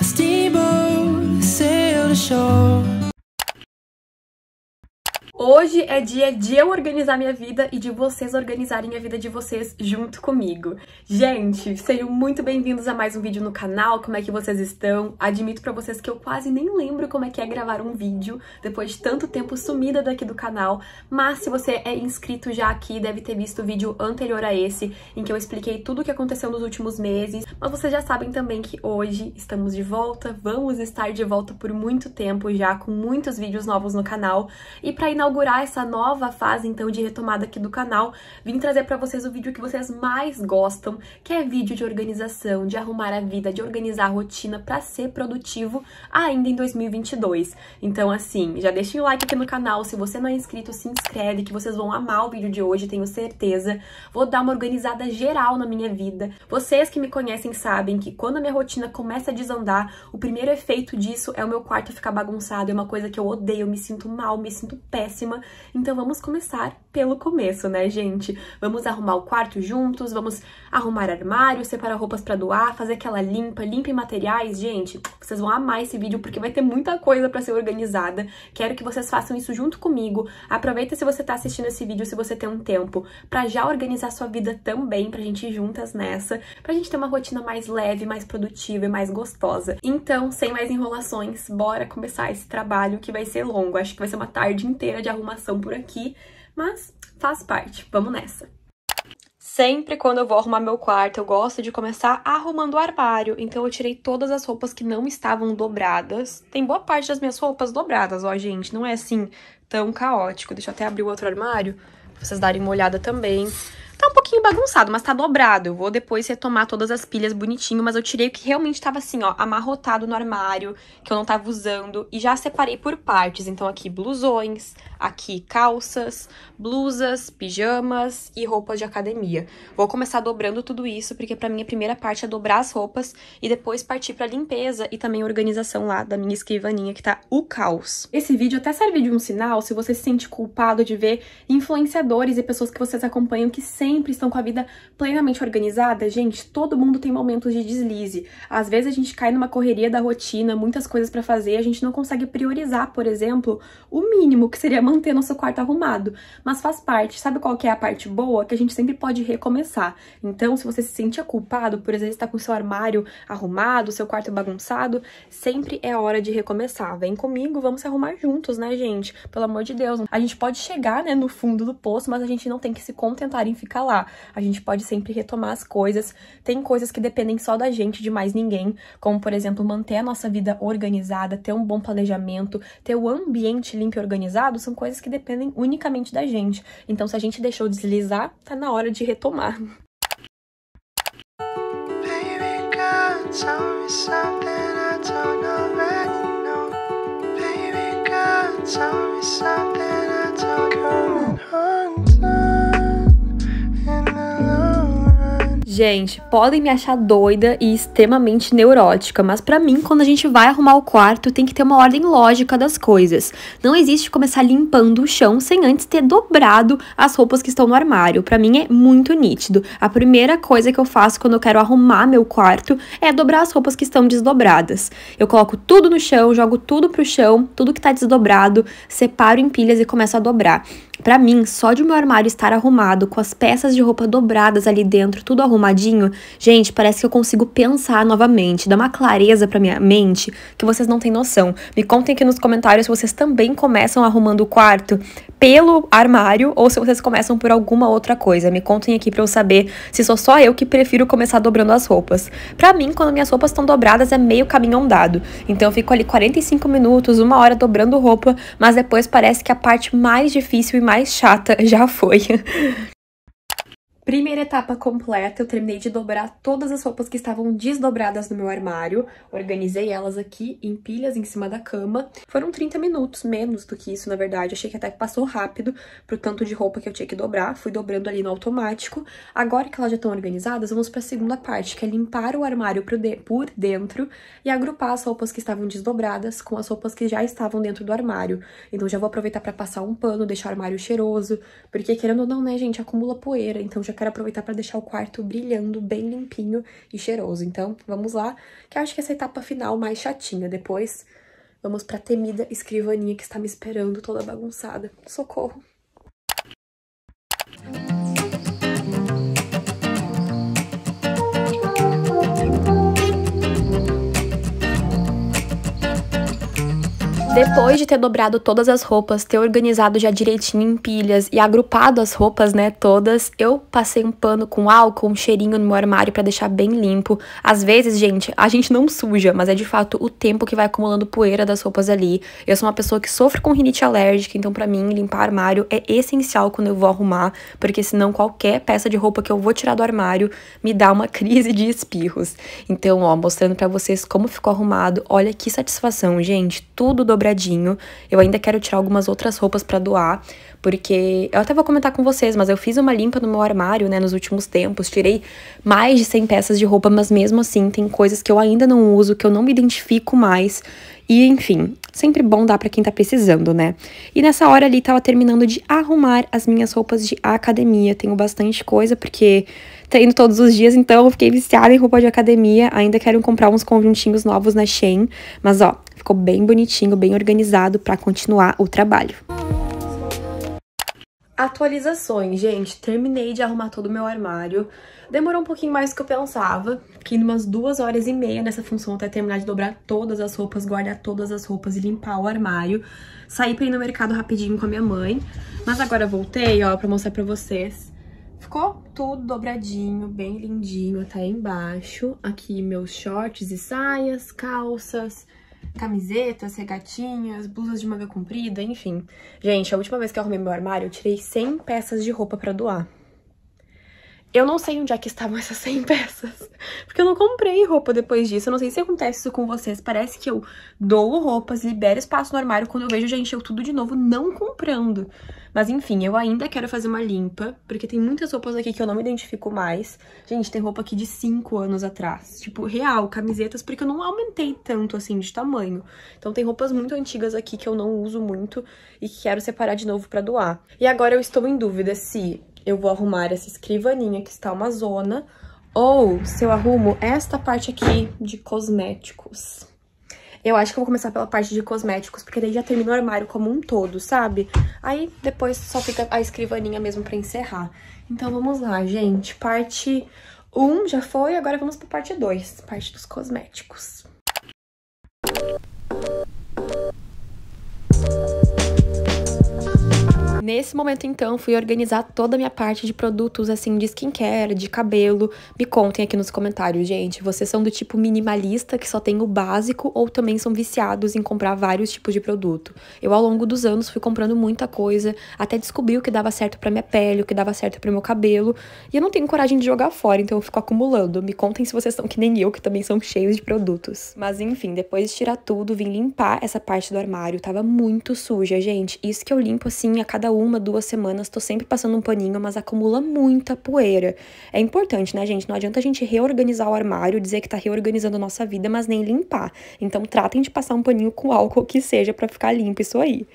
A steamboat sailed ashore Hoje é dia de eu organizar minha vida e de vocês organizarem a vida de vocês junto comigo. Gente, sejam muito bem-vindos a mais um vídeo no canal, como é que vocês estão? Admito para vocês que eu quase nem lembro como é que é gravar um vídeo depois de tanto tempo sumida daqui do canal, mas se você é inscrito já aqui, deve ter visto o vídeo anterior a esse, em que eu expliquei tudo o que aconteceu nos últimos meses, mas vocês já sabem também que hoje estamos de volta, vamos estar de volta por muito tempo já, com muitos vídeos novos no canal, e para inaugurar essa nova fase, então, de retomada aqui do canal, vim trazer para vocês o vídeo que vocês mais gostam, que é vídeo de organização, de arrumar a vida, de organizar a rotina para ser produtivo ainda em 2022. Então, assim, já deixem o like aqui no canal, se você não é inscrito, se inscreve, que vocês vão amar o vídeo de hoje, tenho certeza. Vou dar uma organizada geral na minha vida. Vocês que me conhecem sabem que quando a minha rotina começa a desandar, o primeiro efeito disso é o meu quarto ficar bagunçado, é uma coisa que eu odeio, eu me sinto mal, me sinto péssima. Então vamos começar pelo começo, né, gente? Vamos arrumar o quarto juntos, vamos arrumar armário, separar roupas para doar, fazer aquela limpa, limpe materiais. Gente, vocês vão amar esse vídeo porque vai ter muita coisa para ser organizada. Quero que vocês façam isso junto comigo. Aproveita se você tá assistindo esse vídeo, se você tem um tempo, para já organizar sua vida também, pra gente ir juntas nessa, pra gente ter uma rotina mais leve, mais produtiva e mais gostosa. Então, sem mais enrolações, bora começar esse trabalho que vai ser longo. Acho que vai ser uma tarde inteira de arrumação por aqui mas faz parte, vamos nessa. Sempre quando eu vou arrumar meu quarto, eu gosto de começar arrumando o armário, então eu tirei todas as roupas que não estavam dobradas. Tem boa parte das minhas roupas dobradas, ó, gente, não é assim tão caótico. Deixa eu até abrir o outro armário pra vocês darem uma olhada também. Tá um pouquinho bagunçado, mas tá dobrado. Eu vou depois retomar todas as pilhas bonitinho, mas eu tirei o que realmente tava assim, ó, amarrotado no armário, que eu não tava usando, e já separei por partes. Então aqui blusões, aqui calças, blusas, pijamas e roupas de academia. Vou começar dobrando tudo isso, porque pra mim a primeira parte é dobrar as roupas e depois partir pra limpeza e também organização lá da minha escrivaninha, que tá o caos. Esse vídeo até serve de um sinal se você se sente culpado de ver influenciadores e pessoas que vocês acompanham que sempre estão com a vida plenamente organizada, gente, todo mundo tem momentos de deslize. Às vezes a gente cai numa correria da rotina, muitas coisas para fazer, a gente não consegue priorizar, por exemplo, o mínimo que seria manter nosso quarto arrumado. Mas faz parte, sabe qual que é a parte boa? Que a gente sempre pode recomeçar. Então, se você se sentir culpado por exemplo, vezes estar tá com o seu armário arrumado, seu quarto bagunçado, sempre é hora de recomeçar. Vem comigo, vamos se arrumar juntos, né, gente? Pelo amor de Deus. A gente pode chegar, né, no fundo do poço, mas a gente não tem que se contentar em ficar lá. A gente pode sempre retomar as coisas. Tem coisas que dependem só da gente, de mais ninguém, como, por exemplo, manter a nossa vida organizada, ter um bom planejamento, ter o ambiente limpo e organizado, são coisas que dependem unicamente da gente. Então, se a gente deixou deslizar, tá na hora de retomar. tell me something I don't know. Gente, podem me achar doida e extremamente neurótica, mas para mim, quando a gente vai arrumar o quarto, tem que ter uma ordem lógica das coisas. Não existe começar limpando o chão sem antes ter dobrado as roupas que estão no armário. Para mim é muito nítido. A primeira coisa que eu faço quando eu quero arrumar meu quarto é dobrar as roupas que estão desdobradas. Eu coloco tudo no chão, jogo tudo pro chão, tudo que tá desdobrado, separo em pilhas e começo a dobrar. Para mim, só de meu armário estar arrumado, com as peças de roupa dobradas ali dentro, tudo arrumado arrumadinho, gente, parece que eu consigo pensar novamente, dá uma clareza para minha mente que vocês não têm noção. Me contem aqui nos comentários se vocês também começam arrumando o quarto pelo armário ou se vocês começam por alguma outra coisa. Me contem aqui para eu saber se sou só eu que prefiro começar dobrando as roupas. Para mim, quando minhas roupas estão dobradas é meio caminho andado. Então eu fico ali 45 minutos, uma hora dobrando roupa, mas depois parece que a parte mais difícil e mais chata já foi. Primeira etapa completa, eu terminei de dobrar todas as roupas que estavam desdobradas no meu armário, organizei elas aqui em pilhas em cima da cama. Foram 30 minutos, menos do que isso, na verdade, achei que até que passou rápido pro tanto de roupa que eu tinha que dobrar, fui dobrando ali no automático. Agora que elas já estão organizadas, vamos para a segunda parte, que é limpar o armário por dentro e agrupar as roupas que estavam desdobradas com as roupas que já estavam dentro do armário. Então já vou aproveitar para passar um pano, deixar o armário cheiroso, porque querendo ou não, né, gente, acumula poeira, então já quero aproveitar para deixar o quarto brilhando, bem limpinho e cheiroso. Então, vamos lá, que eu acho que essa é etapa final mais chatinha. Depois, vamos para a temida escrivaninha que está me esperando toda bagunçada. Socorro! Depois de ter dobrado todas as roupas, ter organizado já direitinho em pilhas e agrupado as roupas, né, todas, eu passei um pano com álcool, um cheirinho no meu armário para deixar bem limpo. Às vezes, gente, a gente não suja, mas é de fato o tempo que vai acumulando poeira das roupas ali. Eu sou uma pessoa que sofre com rinite alérgica, então para mim limpar armário é essencial quando eu vou arrumar, porque senão qualquer peça de roupa que eu vou tirar do armário me dá uma crise de espirros. Então, ó, mostrando para vocês como ficou arrumado. Olha que satisfação, gente. Tudo dobrado dobradinho. Eu ainda quero tirar algumas outras roupas para doar, porque eu até vou comentar com vocês, mas eu fiz uma limpa no meu armário, né, nos últimos tempos, tirei mais de 100 peças de roupa, mas mesmo assim tem coisas que eu ainda não uso, que eu não me identifico mais. E enfim, Sempre bom dar para quem tá precisando, né? E nessa hora ali tava terminando de arrumar as minhas roupas de academia. Tenho bastante coisa porque treino todos os dias, então eu fiquei viciada em roupa de academia. Ainda quero comprar uns conjuntinhos novos na Shein, mas ó, ficou bem bonitinho, bem organizado para continuar o trabalho. Atualizações, gente. Terminei de arrumar todo o meu armário. Demorou um pouquinho mais do que eu pensava. Fiquei umas duas horas e meia nessa função até terminar de dobrar todas as roupas, guardar todas as roupas e limpar o armário. Saí pra ir no mercado rapidinho com a minha mãe. Mas agora voltei, ó, pra mostrar pra vocês. Ficou tudo dobradinho, bem lindinho tá até embaixo. Aqui meus shorts e saias, calças camisetas, regatinhas, blusas de manga comprida, enfim. Gente, a última vez que eu arrumei meu armário, eu tirei 100 peças de roupa para doar. Eu não sei onde é que estavam essas 100 peças, porque eu não comprei roupa depois disso. Eu não sei se acontece isso com vocês, parece que eu dou roupas, libero espaço no armário, quando eu vejo já encheu tudo de novo não comprando. Mas enfim, eu ainda quero fazer uma limpa, porque tem muitas roupas aqui que eu não me identifico mais. Gente, tem roupa aqui de 5 anos atrás, tipo, real, camisetas, porque eu não aumentei tanto assim de tamanho. Então tem roupas muito antigas aqui que eu não uso muito e que quero separar de novo pra doar. E agora eu estou em dúvida se eu vou arrumar essa escrivaninha que está uma zona, ou se eu arrumo esta parte aqui de cosméticos. Eu acho que eu vou começar pela parte de cosméticos, porque daí já termina o armário como um todo, sabe? Aí depois só fica a escrivaninha mesmo pra encerrar. Então vamos lá, gente. Parte 1 um já foi, agora vamos pra parte 2, parte dos cosméticos. Nesse momento, então, fui organizar toda a minha parte de produtos, assim, de skincare, de cabelo. Me contem aqui nos comentários, gente. Vocês são do tipo minimalista, que só tem o básico, ou também são viciados em comprar vários tipos de produto? Eu, ao longo dos anos, fui comprando muita coisa, até descobri o que dava certo pra minha pele, o que dava certo pro meu cabelo. E eu não tenho coragem de jogar fora, então eu fico acumulando. Me contem se vocês são que nem eu, que também são cheios de produtos. Mas, enfim, depois de tirar tudo, vim limpar essa parte do armário. Tava muito suja, gente. Isso que eu limpo, assim, a cada uma, duas semanas, tô sempre passando um paninho, mas acumula muita poeira. É importante, né, gente? Não adianta a gente reorganizar o armário, dizer que tá reorganizando a nossa vida, mas nem limpar. Então tratem de passar um paninho com álcool que seja para ficar limpo isso aí.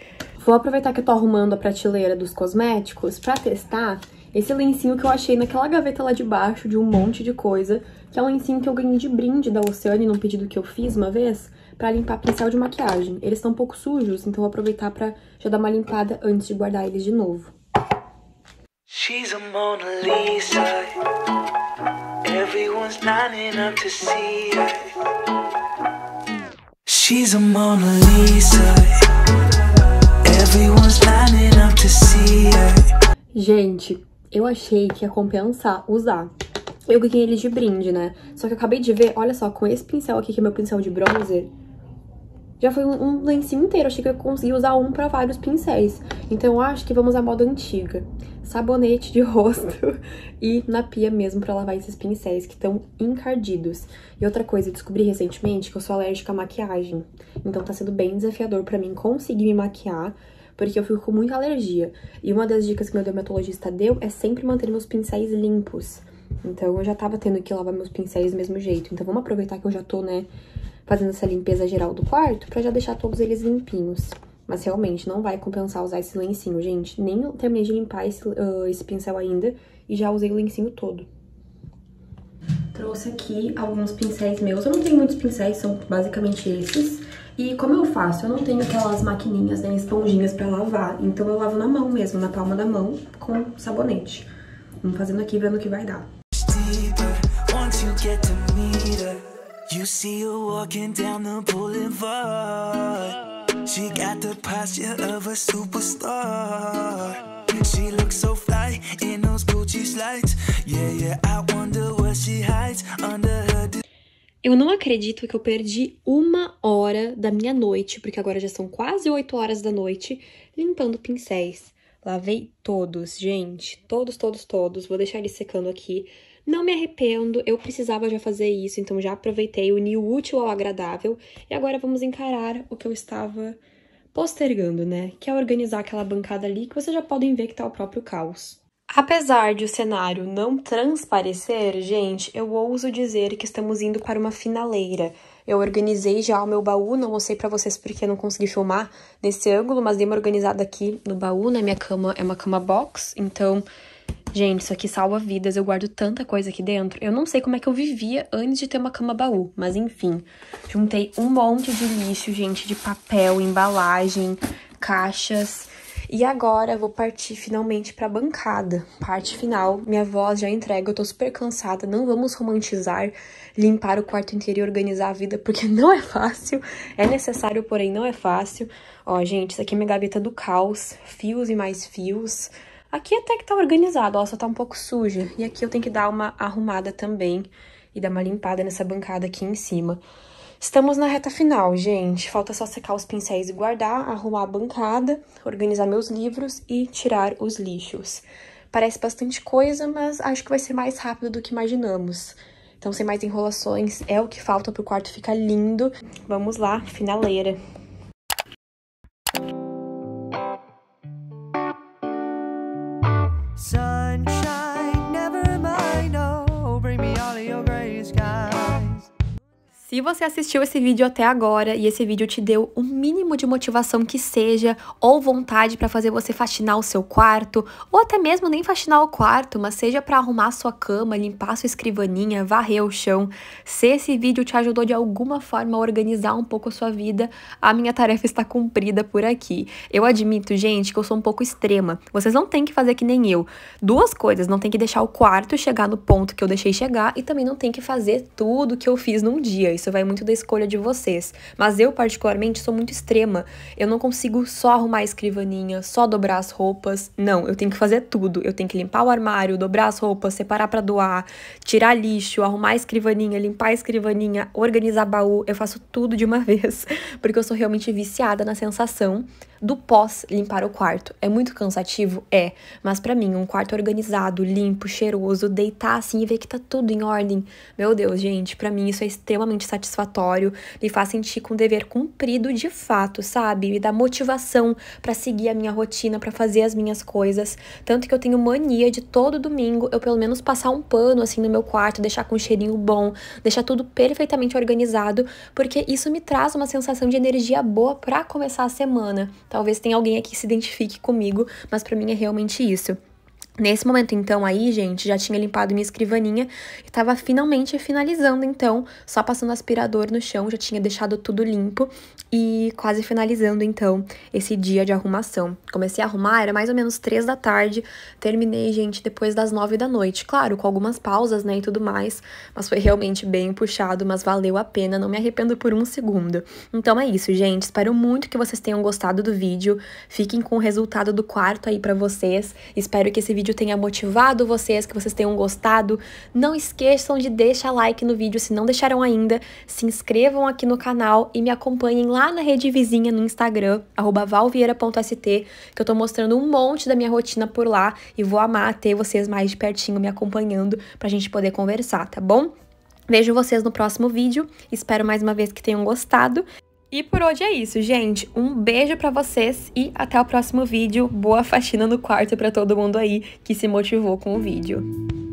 Vou aproveitar que eu tô arrumando a prateleira dos cosméticos para testar esse lencinho que eu achei naquela gaveta lá de baixo de um monte de coisa, que é um lencinho que eu ganhei de brinde da Oceane num pedido que eu fiz uma vez pra limpar pincel de maquiagem. Eles estão um pouco sujos, então vou aproveitar pra já dar uma limpada antes de guardar eles de novo. She's a Mona Lisa Everyone's to see her She's a Mona Lisa Everyone's to see her Gente, eu achei que ia compensar usar eu ganhei eles de brinde, né? Só que eu acabei de ver, olha só, com esse pincel aqui, que é meu pincel de bronzer, já foi um, um lencinho inteiro. Achei que eu consegui usar um para vários pincéis. Então acho que vamos à moda antiga. Sabonete de rosto e na pia mesmo para lavar esses pincéis que estão encardidos. E outra coisa, descobri recentemente que eu sou alérgica à maquiagem. Então tá sendo bem desafiador para mim conseguir me maquiar porque eu fico com muita alergia. E uma das dicas que meu dermatologista deu é sempre manter meus pincéis limpos. Então eu já tava tendo que lavar meus pincéis do mesmo jeito. Então vamos aproveitar que eu já tô, né, fazendo essa limpeza geral do quarto para já deixar todos eles limpinhos. Mas realmente não vai compensar usar esse lencinho, gente. Nem terminei de limpar esse, uh, esse pincel ainda e já usei o lencinho todo. Trouxe aqui alguns pincéis meus. Eu não tenho muitos pincéis, são basicamente esses. E como eu faço? Eu não tenho aquelas maquininhas nem né, esponjinhas pra lavar, então eu lavo na mão mesmo, na palma da mão, com sabonete. Vamos fazendo aqui, vendo o que vai dar. Deeper, You see her walking down the boulevard. She got the posture of a superstar. She looks so fly in those Gucci slides. Yeah, yeah, I wonder what she hides under her. Eu não acredito que eu perdi uma hora da minha noite, porque agora já são quase 8 horas da noite, limpando pincéis. Lavei todos, gente. Todos, todos, todos. Vou deixar eles secando aqui não me arrependo, eu precisava já fazer isso, então já aproveitei, uni o útil ao agradável e agora vamos encarar o que eu estava postergando, né? Que é organizar aquela bancada ali que vocês já podem ver que tá o próprio caos. Apesar de o cenário não transparecer, gente, eu ouso dizer que estamos indo para uma finaleira. Eu organizei já o meu baú, não mostrei para vocês porque eu não consegui filmar nesse ângulo, mas dei uma organizada aqui no baú, na minha cama, é uma cama box, então Gente, isso aqui salva vidas, eu guardo tanta coisa aqui dentro. Eu não sei como é que eu vivia antes de ter uma cama baú, mas enfim. Juntei um monte de lixo, gente, de papel, embalagem, caixas. E agora vou partir finalmente para a bancada. Parte final, minha voz já entrega, eu tô super cansada. Não vamos romantizar limpar o quarto inteiro e organizar a vida, porque não é fácil. É necessário, porém não é fácil. Ó, gente, isso aqui é minha gaveta do caos, fios e mais fios. Aqui até que tá organizado, ó, só tá um pouco suja. E aqui eu tenho que dar uma arrumada também e dar uma limpada nessa bancada aqui em cima. Estamos na reta final, gente. Falta só secar os pincéis e guardar, arrumar a bancada, organizar meus livros e tirar os lixos. Parece bastante coisa, mas acho que vai ser mais rápido do que imaginamos. Então, sem mais enrolações, é o que falta pro quarto ficar lindo. Vamos lá, finaleira. Se você assistiu esse vídeo até agora e esse vídeo te deu o um mínimo de motivação que seja ou vontade para fazer você faxinar o seu quarto, ou até mesmo nem faxinar o quarto, mas seja para arrumar a sua cama, limpar sua escrivaninha, varrer o chão, se esse vídeo te ajudou de alguma forma a organizar um pouco a sua vida, a minha tarefa está cumprida por aqui. Eu admito, gente, que eu sou um pouco extrema. Vocês não têm que fazer que nem eu. Duas coisas, não tem que deixar o quarto chegar no ponto que eu deixei chegar e também não tem que fazer tudo que eu fiz num dia. Isso vai muito da escolha de vocês. Mas eu, particularmente, sou muito extrema. Eu não consigo só arrumar a escrivaninha, só dobrar as roupas. Não, eu tenho que fazer tudo. Eu tenho que limpar o armário, dobrar as roupas, separar para doar, tirar lixo, arrumar a escrivaninha, limpar a escrivaninha, organizar baú. Eu faço tudo de uma vez, porque eu sou realmente viciada na sensação do pós limpar o quarto. É muito cansativo? É, mas para mim, um quarto organizado, limpo, cheiroso, deitar assim e ver que tá tudo em ordem. Meu Deus, gente, para mim isso é extremamente satisfatório, me faz sentir com um dever cumprido de fato, sabe? Me dá motivação para seguir a minha rotina, para fazer as minhas coisas. Tanto que eu tenho mania de todo domingo eu pelo menos passar um pano assim no meu quarto, deixar com um cheirinho bom, deixar tudo perfeitamente organizado, porque isso me traz uma sensação de energia boa para começar a semana. Talvez tenha alguém aqui que se identifique comigo, mas para mim é realmente isso. Nesse momento, então, aí, gente, já tinha limpado minha escrivaninha e tava finalmente finalizando, então, só passando aspirador no chão, já tinha deixado tudo limpo e quase finalizando, então, esse dia de arrumação. Comecei a arrumar, era mais ou menos três da tarde, terminei, gente, depois das nove da noite. Claro, com algumas pausas, né, e tudo mais, mas foi realmente bem puxado, mas valeu a pena, não me arrependo por um segundo. Então é isso, gente, espero muito que vocês tenham gostado do vídeo, fiquem com o resultado do quarto aí pra vocês, espero que esse vídeo vídeo tenha motivado vocês, que vocês tenham gostado. Não esqueçam de deixar like no vídeo se não deixaram ainda. Se inscrevam aqui no canal e me acompanhem lá na rede vizinha no Instagram, valvieira.st, que eu tô mostrando um monte da minha rotina por lá e vou amar ter vocês mais de pertinho me acompanhando pra gente poder conversar, tá bom? Vejo vocês no próximo vídeo, espero mais uma vez que tenham gostado. E por hoje é isso, gente. Um beijo para vocês e até o próximo vídeo. Boa faxina no quarto para todo mundo aí que se motivou com o vídeo.